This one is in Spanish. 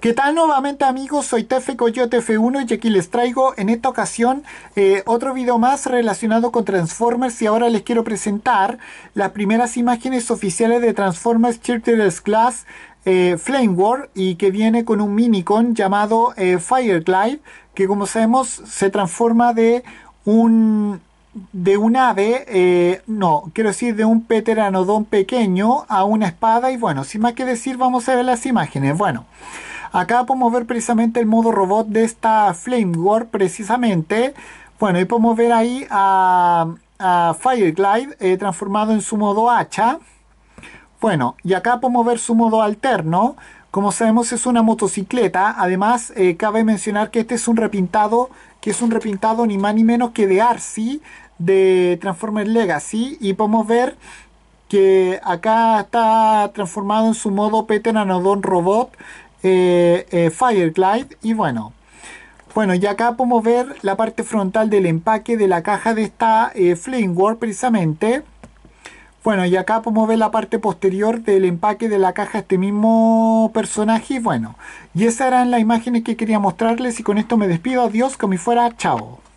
¿Qué tal nuevamente amigos? Soy Tefe Coyote 1 y aquí les traigo en esta ocasión eh, otro video más relacionado con Transformers y ahora les quiero presentar las primeras imágenes oficiales de Transformers Children's Class eh, Flame War y que viene con un minicon llamado eh, que como sabemos se transforma de un de un ave, eh, no, quiero decir de un peteranodón pequeño a una espada y bueno, sin más que decir vamos a ver las imágenes. Bueno, Acá podemos ver precisamente el modo robot de esta Flame War, precisamente. Bueno, y podemos ver ahí a, a Fireglide eh, transformado en su modo hacha. Bueno, y acá podemos ver su modo alterno. Como sabemos es una motocicleta. Además, eh, cabe mencionar que este es un repintado, que es un repintado ni más ni menos que de Arcee de Transformers Legacy. Y podemos ver que acá está transformado en su modo Peter Anodon Robot eh, eh Fireglide y bueno bueno y acá podemos ver la parte frontal del empaque de la caja de esta eh, Flame War precisamente bueno y acá podemos ver la parte posterior del empaque de la caja este mismo personaje y bueno y esas eran las imágenes que quería mostrarles y con esto me despido adiós como si fuera chao